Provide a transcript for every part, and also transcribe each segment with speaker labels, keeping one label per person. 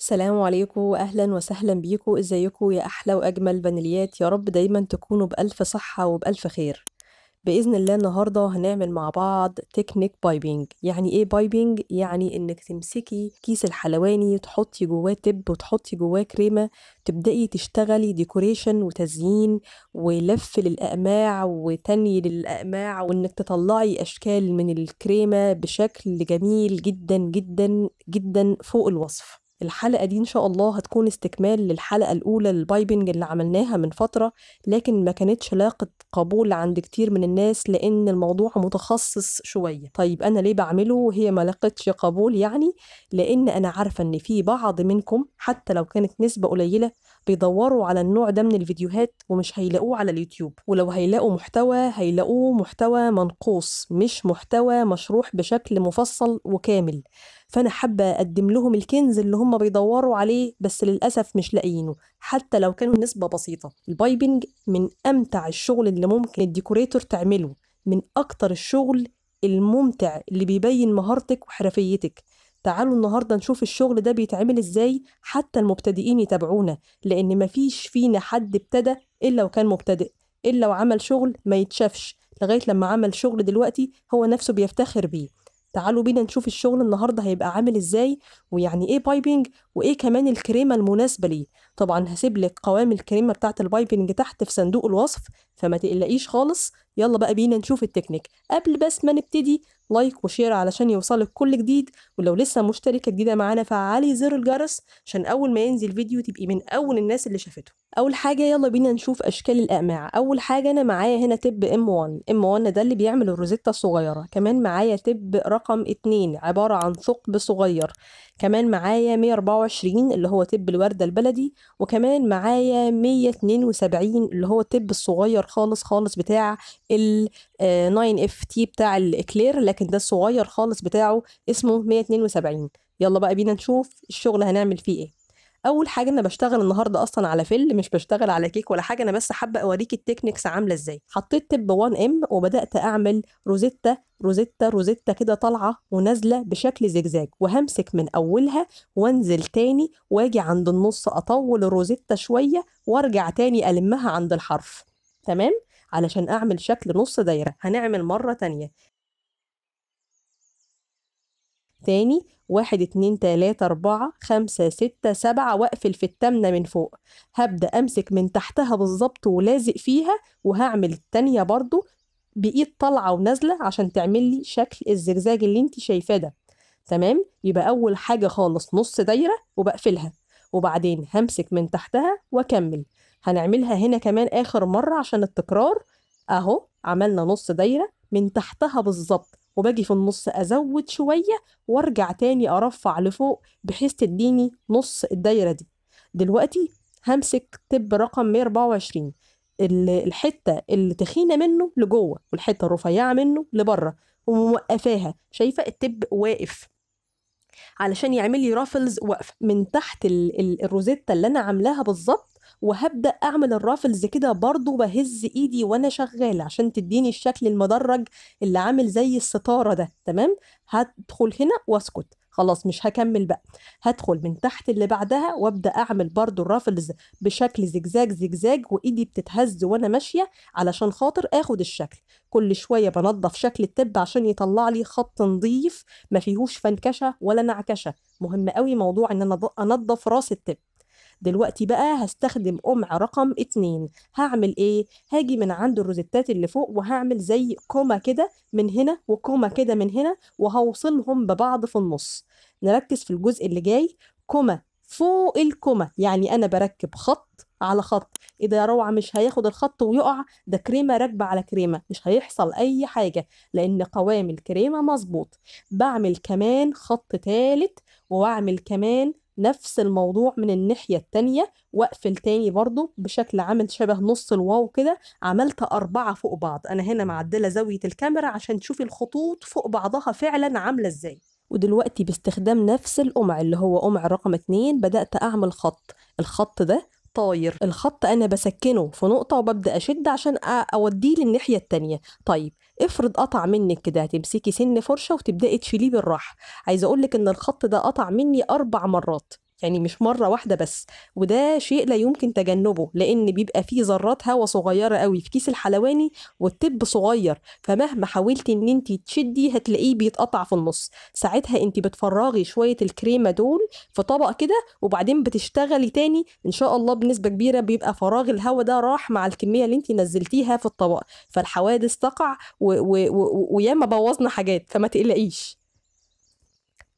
Speaker 1: سلام عليكم واهلا وسهلا بيكم ازيكم يا احلى واجمل فانيليات يا رب دايما تكونوا بالف صحه وبالف خير باذن الله النهارده هنعمل مع بعض تكنيك بايبنج يعني ايه بايبنج يعني انك تمسكي كيس الحلواني تحطي جواه تب وتحطي جواه كريمه تبداي تشتغلي ديكوريشن وتزيين ولف للاقماع وتني للاقماع وانك تطلعي اشكال من الكريمه بشكل جميل جدا جدا جدا فوق الوصف الحلقة دي إن شاء الله هتكون استكمال للحلقة الأولى للبايبنج اللي عملناها من فترة لكن ما كانتش لاقت قبول عند كتير من الناس لأن الموضوع متخصص شوية طيب أنا ليه بعمله وهي ما لاقتش قبول يعني لأن أنا عارفة إن في بعض منكم حتى لو كانت نسبة قليلة بيدوروا على النوع ده من الفيديوهات ومش هيلاقوه على اليوتيوب ولو هيلاقوا محتوى هيلاقوه محتوى منقوص مش محتوى مشروح بشكل مفصل وكامل فانا حابه اقدم لهم الكنز اللي هم بيدوروا عليه بس للاسف مش لاقيينه حتى لو كانوا نسبه بسيطه البايبنج من امتع الشغل اللي ممكن الديكوريتور تعمله من اكتر الشغل الممتع اللي بيبين مهارتك وحرفيتك تعالوا النهارده نشوف الشغل ده بيتعمل ازاي حتى المبتدئين يتابعونا لان مفيش فينا حد ابتدى الا وكان مبتدئ الا وعمل شغل ما يتشافش لغايه لما عمل شغل دلوقتي هو نفسه بيفتخر بيه تعالوا بينا نشوف الشغل النهارده هيبقى عامل ازاي ويعني ايه بايبنج وايه كمان الكريمه المناسبه ليه طبعا هسيب لك قوام الكريمه بتاعه البايبنج تحت في صندوق الوصف فما تقلقيش خالص يلا بقى بينا نشوف التكنيك قبل بس ما نبتدي لايك وشير علشان يوصلك كل جديد ولو لسه مشتركه جديده معانا فعلي زر الجرس عشان اول ما ينزل فيديو تبقي من اول الناس اللي شافته اول حاجه يلا بينا نشوف اشكال الاقمعه اول حاجه انا معايا هنا تب ام 1 ام 1 ده اللي بيعمل الروزيتا الصغيره كمان معايا تب رقم 2 عباره عن ثقب صغير كمان معايا 124 اللي هو تب الورده البلدي وكمان معايا 172 اللي هو تب الصغير خالص خالص بتاع ال 9 آه، اف تي بتاع الاكلير لكن ده الصغير خالص بتاعه اسمه 172 يلا بقى بينا نشوف الشغل هنعمل فيه ايه اول حاجه انا بشتغل النهارده اصلا على فل مش بشتغل على كيك ولا حاجه انا بس حابه اوريك التكنيكس عامله ازاي حطيت تب 1 ام وبدات اعمل روزيتا روزيتا روزيتا كده طالعه ونازله بشكل زجزاج وهمسك من اولها وانزل تاني واجي عند النص اطول الروزيتا شويه وارجع تاني المها عند الحرف تمام علشان اعمل شكل نص دايره هنعمل مره تانيه تاني واحد اتنين تلاتة أربعة خمسة ستة سبعة وأقفل في التامنة من فوق هبدأ أمسك من تحتها بالظبط ولازق فيها وهعمل التانية برضو بإيد طالعة ونازلة عشان تعمل لي شكل الزجزاج اللي انت شايفاه ده تمام يبقى أول حاجة خالص نص دايرة وبقفلها وبعدين همسك من تحتها وأكمل هنعملها هنا كمان آخر مرة عشان التكرار أهو عملنا نص دايرة من تحتها بالظبط وباجي في النص أزود شوية وأرجع تاني أرفع لفوق بحيث تديني نص الدايرة دي دلوقتي همسك تب رقم 124 الحتة اللي تخينة منه لجوه والحتة الرفيعة منه لبره وموقفاها شايفة التب واقف علشان يعمل لي رافلز واقفه من تحت الروزيتا اللي انا عاملاها بالظبط وهبدا اعمل الرافلز كده برضو بهز ايدي وانا شغاله عشان تديني الشكل المدرج اللي عامل زي الستاره ده تمام هدخل هنا واسكت خلاص مش هكمل بقى هدخل من تحت اللي بعدها وابدا اعمل برضو الرافلز بشكل زجزاج زجزاج وايدي بتتهز وانا ماشيه علشان خاطر اخد الشكل كل شويه بنظف شكل التب عشان يطلع لي خط نظيف ما فيهوش فنكشه ولا نعكشه مهم قوي موضوع ان انا انظف راس التب دلوقتي بقى هستخدم قمع رقم اتنين هعمل ايه هاجي من عند الروزيتات اللي فوق وهعمل زي كوما كده من هنا وكوما كده من هنا وهوصلهم ببعض في النص نركز في الجزء اللي جاي كوما فوق الكومة يعني انا بركب خط على خط ايه ده يا روعه مش هياخد الخط ويقع ده كريمه راكبه على كريمه مش هيحصل اي حاجه لان قوام الكريمه مظبوط بعمل كمان خط تالت واعمل كمان نفس الموضوع من الناحية التانية واقفل تاني برضو بشكل عامل شبه نص الواو كده عملت أربعة فوق بعض أنا هنا معدلة زاوية الكاميرا عشان تشوفي الخطوط فوق بعضها فعلا عاملة ازاي ودلوقتي باستخدام نفس القمع اللي هو قمع رقم اتنين بدأت أعمل خط الخط ده طاير الخط انا بسكنه في نقطه وببدا اشد عشان اوديه للناحيه التانية طيب افرض قطع منك كده هتمسكي سن فرشه وتبداي تشيليه بالراحه عايزه اقول لك ان الخط ده قطع مني اربع مرات يعني مش مرة واحدة بس وده شيء لا يمكن تجنبه لأن بيبقى فيه ذرات هواء صغيرة قوي في كيس الحلواني والتب صغير فمهما حاولتي إن أنت تشدي هتلاقيه بيتقطع في النص ساعتها أنت بتفرغي شوية الكريمة دول في طبق كده وبعدين بتشتغلي تاني إن شاء الله بنسبة كبيرة بيبقى فراغ الهواء ده راح مع الكمية اللي أنت نزلتيها في الطبق فالحوادث تقع وياما بوظنا حاجات فما تقلقيش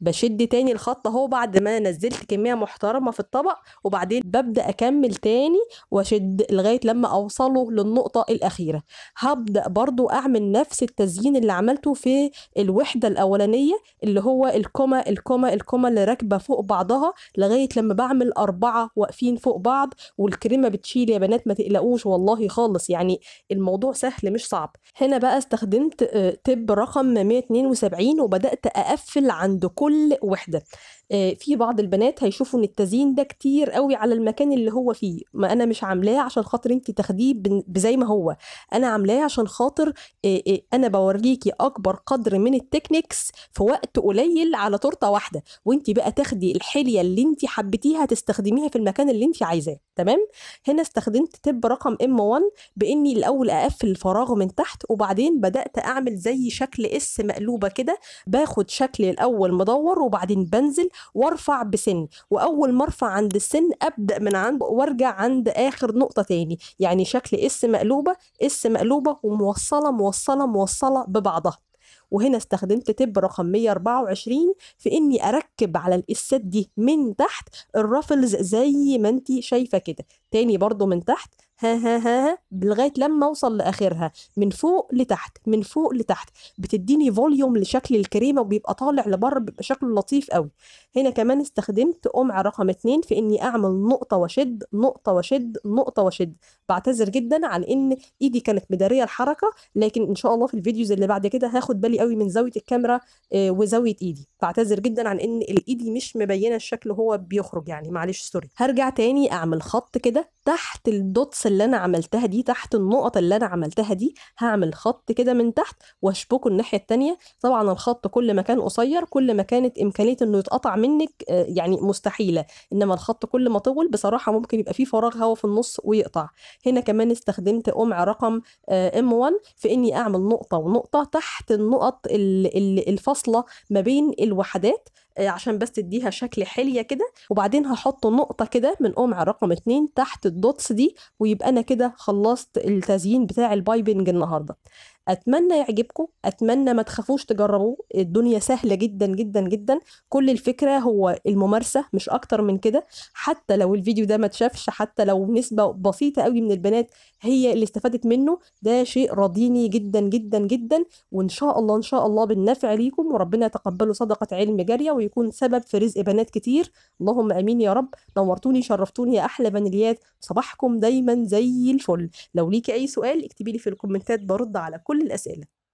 Speaker 1: بشد تاني الخط اهو بعد ما نزلت كميه محترمه في الطبق وبعدين ببدا اكمل تاني واشد لغايه لما اوصله للنقطه الاخيره هبدا برضو اعمل نفس التزيين اللي عملته في الوحده الاولانيه اللي هو الكومه الكومه الكومه اللي راكبه فوق بعضها لغايه لما بعمل اربعه واقفين فوق بعض والكريمه بتشيل يا بنات ما تقلقوش والله خالص يعني الموضوع سهل مش صعب هنا بقى استخدمت آه، تب رقم 172 وبدات اقفل عند كل كل وحده آه، في بعض البنات هيشوفوا ان التزيين ده كتير قوي على المكان اللي هو فيه ما انا مش عاملاه عشان خاطر انت تاخديه بزي ما هو انا عاملاه عشان خاطر آه، آه، انا بوريكي اكبر قدر من التكنيكس في وقت قليل على تورته واحده وانت بقى تاخدي الحليه اللي انت حبيتيها تستخدميها في المكان اللي انت عايزاه تمام هنا استخدمت تب رقم ام 1 باني الاول اقفل الفراغ من تحت وبعدين بدات اعمل زي شكل اس مقلوبه كده باخد شكل الاول مدور وبعدين بنزل وارفع بسن واول ما ارفع عند السن ابدا من عند وارجع عند اخر نقطه تاني يعني شكل اس مقلوبه اس مقلوبه وموصله موصله موصله ببعضها وهنا استخدمت تب رقم 124 في اني اركب على الاسات دي من تحت الرافلز زي ما انت شايفه كده تاني برضو من تحت ها ها ها, ها لغايه لما اوصل لاخرها من فوق لتحت من فوق لتحت بتديني فوليوم لشكل الكريمه وبيبقى طالع لبره بيبقى شكله لطيف قوي هنا كمان استخدمت قمع رقم اتنين في اني اعمل نقطه واشد نقطه واشد نقطه واشد بعتذر جدا عن ان ايدي كانت مداريه الحركه لكن ان شاء الله في الفيديوز اللي بعد كده هاخد بالي قوي من زاويه الكاميرا آه، وزاويه ايدي بعتذر جدا عن ان الايدي مش مبينه الشكل هو بيخرج يعني معلش سوري هرجع تاني اعمل خط كده تحت الدوتس اللي انا عملتها دي تحت النقط اللي انا عملتها دي هعمل خط كده من تحت واشبكه الناحيه التانية طبعا الخط كل ما كان قصير كل ما كانت امكانيه انه يتقطع منك آه، يعني مستحيله انما الخط كل ما طول بصراحه ممكن يبقى فيه فراغ هوا في النص ويقطع هنا كمان استخدمت قمع رقم ام آه، 1 في اني اعمل نقطه ونقطه تحت النقط الفاصله ما بين الوحدات آه، عشان بس تديها شكل حلية كده وبعدين هحط نقطة كده من قمع رقم اتنين تحت الدوتس دي ويبقى أنا كده خلصت التزيين بتاع البايبنج النهاردة اتمنى يعجبكم اتمنى ما تخافوش تجربوه الدنيا سهله جدا جدا جدا كل الفكره هو الممارسه مش اكتر من كده حتى لو الفيديو ده ما اتشافش حتى لو نسبه بسيطه قوي من البنات هي اللي استفادت منه ده شيء راضيني جدا جدا جدا وان شاء الله ان شاء الله بالنفع ليكم وربنا يتقبله صدقه علم جاريه ويكون سبب في رزق بنات كتير اللهم امين يا رب نورتوني شرفتوني يا احلى فانيليات صباحكم دايما زي الفل لو ليكي اي سؤال اكتبي لي في الكومنتات برد على كل الاسئله